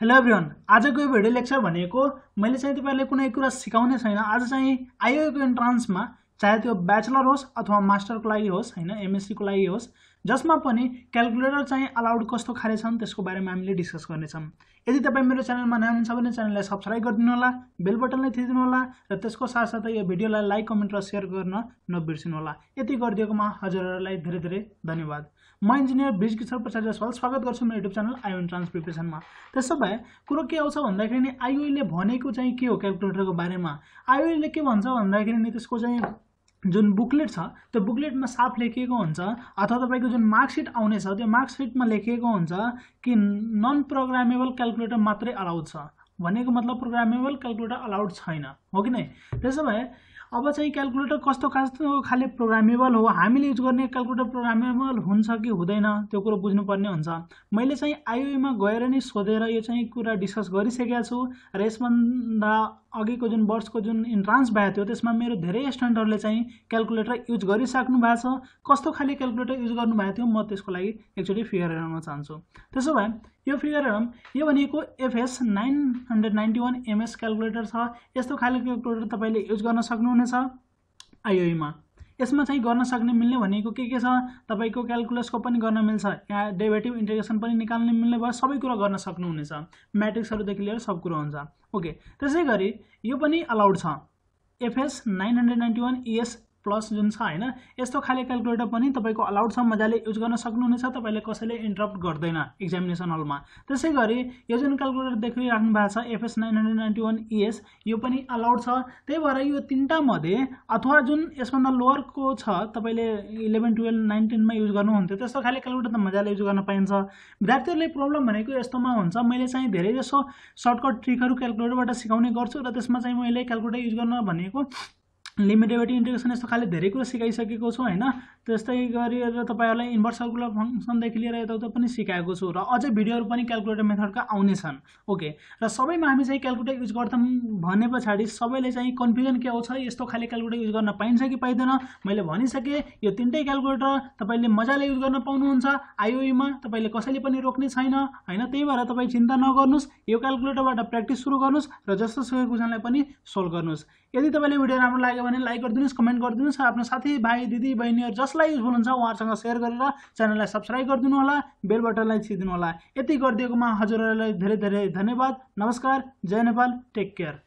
hello everyone आजको यो video lecture भनेको मैले चाहिँ तपाईँहरूले कुनै कुरा सिकाउने छैन आज चाहिँ आइएको इन्ट्रान्समा चाहे त्यो ब्याचलर होस् अथवा मास्टरको लागि होस् होइन एमएससीको लागि होस् जसमा पनि क्यालकुलेटर चाहिँ अलाउड कस्तो खाले छन् त्यसको बारेमा हामीले डिस्कस गर्नेछौँ यदि तपाईँ मेरो च्यानलमा नयाँ हुनुहुन्छ भने च्यानललाई सब्सक्राइब गरिदिनु होला बेल बटनलाई थिचिदिनु होला र त्यसको साथसाथै यो भिडियोलाई लाइक कमेन्ट र सेयर गर्न नबिर्सिनु होला यति गरिदिएकोमा हजुरहरूलाई धेरै धेरै धन्यवाद म इन्जिनियर ब्रिज किशोर प्रसाद जसवाल स्वागत गर्छु मेरो युट्युब च्यानल आइओन ट्रान्स त्यसो भए कुरो के आउँछ भन्दाखेरि नि आइओले भनेको चाहिँ के हो क्यालकुलेटरको बारेमा आइओले के भन्छ भन्दाखेरि नि त्यसको चाहिँ जो बुकलेट तो बुकलेट में साफ लेखिएको हुन्छ तब को जो मार्कसिट आने छ त्यो मार्कसिटमा लेखिएको कि नन प्रोग्रामेबल क्यालकुलेटर मात्र अलाउड छ मतलब प्रोग्रामेबल क्यालकुलेटर अलाउड छेन हो कि नहीं अब चाहिँ क्यालकुलेटर कस्तो कस्तो खाले प्रोग्रामेबल हो हामीले युज गर्ने क्यालकुलेटर प्रोग्रामेबल हुन्छ कि हुँदैन त्यो कुरो बुझ्नुपर्ने हुन्छ मैले चाहिँ आइओमा गएर नै सोधेर यो चाहिँ कुरा डिस्कस गरिसकेको छु र यसभन्दा अघिको जुन वर्षको जुन इन्ट्रान्स भएको थियो त्यसमा मेरो धेरै स्टुडेन्टहरूले चाहिँ क्यालकुलेटर युज गरिसक्नु भएको छ कस्तो खाले क्यालकुलेटर युज गर्नुभएको थियो म त्यसको लागि एकचोटि फिगर हेराउन चाहन्छु त्यसो भए यो फिगर हेरौँ यो भनेको FS nine hundred ninety one MS calculator छ यस्तो खाले क्यालकुलेटर तपाईँले युज गर्न सक्नु होने आईओई में इसमें गर्न सक्ने मिल्ने भनेको के के छ तपाईँको क्यालकुलसको पनि गर्न मिल्छ यहाँ डेभेटिभ इन्टिग्रेसन पनि निकाल्ने मिल्ने भयो सबै कुरा गर्न सक्नुहुनेछ म्याट्रिक्सहरूदेखि लिएर सब कुरो हुन्छ ओके त्यसै गरी अलाउड छ FS nine hundred ninety one ES plus जुन छ होइन यस्तो खाले क्यालकुलेटर पनि तपाईँको अलाउड छ मजाले युज गर्न सक्नुहुनेछ तपाईँले कसैले इन्टरप्ट गर्दैन इक्जामिनेसन हलमा त्यसै गरी यो जुन क्यालकुलेटर देखिराख्नु भएको छ FS nine hundred ninety one ES यो पनि अलाउड छ त्यही भएर यो तिनवटा मध्ये अथवा जुन यसभन्दा लोवरको छ तपाईँले इलेभेन टुवेल्भ नाइन्टिनमा युज गर्नुहुन्थ्यो त्यस्तो खाले क्यालकुलेटर त मजाले युज गर्न पाइन्छ विद्यार्थीहरूले प्रब्लम भनेको यस्तोमा हुन्छ मैले चाहिँ धेरै जसो सर्टकट ट्रिकहरू क्यालकुलेटरबाट सिकाउने गर्छु र त्यसमा चाहिँ मैले क्यालकुलेटर युज गर्न भनेको लिमिटेबिटी इन्टिग्रेसन यस्तो खाले धेरै कुरा सिकाइसकेको छु होइन त्यस्तै गरेर तपाईँहरूलाई इन्भर्स सर्कुलर फङ्सनदेखि लिएर यताउता पनि सिकाएको छु र अझै भिडियोहरू पनि क्यालकुलेटर मेथडका आउने छन् ओके र सबैमा हामी चाहिँ क्यालकुलेटर युज गर्थ्यौँ भने पछाडि सबैले चाहिँ कन्फ्युजन के आउँछ यस्तो खाले क्यालकुलेटर युज गर्न पाइन्छ कि पाइँदैन मैले भनिसकेँ यो तिनटै क्यालकुलेटर तपाईँले मजाले युज गर्न पाउनुहुन्छ आइओईमा तपाईँले कसैले पनि रोक्ने छैन होइन त्यही भएर तपाईँ चिन्ता नगर्नुहोस् यो क्यालकुलेटरबाट प्र्याक्टिस सुरु गर्नुहोस् र जस्तो सुकै क्वेसनलाई पनि सोल्भ गर्नुहोस् यदि तपाईँले भिडियो राम्रो लाग्यो भने लाइक गरिदिनुहोस् कमेन्ट गरिदिनुहोस् आफ्नो साथी भाइ दिदी बहिनीहरू जसलाई युज हुनुहुन्छ उहाँहरूसँग सेयर गरेर च्यानललाई सब्सक्राइब गरिदिनु होला बेल बटनलाई छिदिनु होला यति गरिदिएकोमा हजुरहरूलाई धेरै धेरै धन्यवाद नमस्कार जय नेपाल टेक केयर